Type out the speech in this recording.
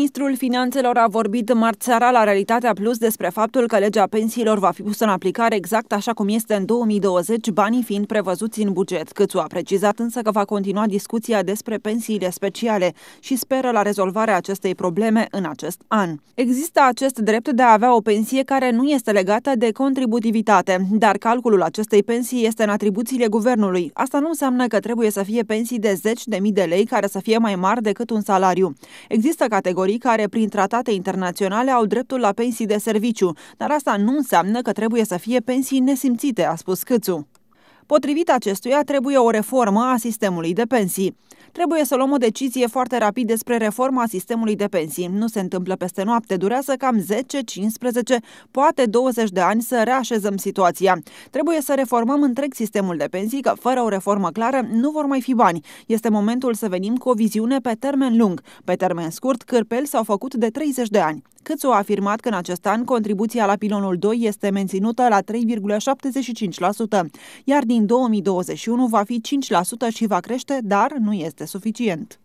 Ministrul Finanțelor a vorbit marți seara la Realitatea Plus despre faptul că legea pensiilor va fi pusă în aplicare exact așa cum este în 2020, banii fiind prevăzuți în buget. Câțu a precizat însă că va continua discuția despre pensiile speciale și speră la rezolvarea acestei probleme în acest an. Există acest drept de a avea o pensie care nu este legată de contributivitate, dar calculul acestei pensii este în atribuțiile guvernului. Asta nu înseamnă că trebuie să fie pensii de 10.000 de lei care să fie mai mari decât un salariu. Există categorii lucrătorii care, prin tratate internaționale, au dreptul la pensii de serviciu, dar asta nu înseamnă că trebuie să fie pensii nesimțite, a spus Câțu. Potrivit acestuia, trebuie o reformă a sistemului de pensii. Trebuie să luăm o decizie foarte rapid despre reforma sistemului de pensii. Nu se întâmplă peste noapte, durează cam 10, 15, poate 20 de ani să reașezăm situația. Trebuie să reformăm întreg sistemul de pensii, că fără o reformă clară nu vor mai fi bani. Este momentul să venim cu o viziune pe termen lung. Pe termen scurt, cârpeli s-au făcut de 30 de ani. Câțu a afirmat că în acest an contribuția la pilonul 2 este menținută la 3,75%, iar din 2021 va fi 5% și va crește, dar nu este suficient.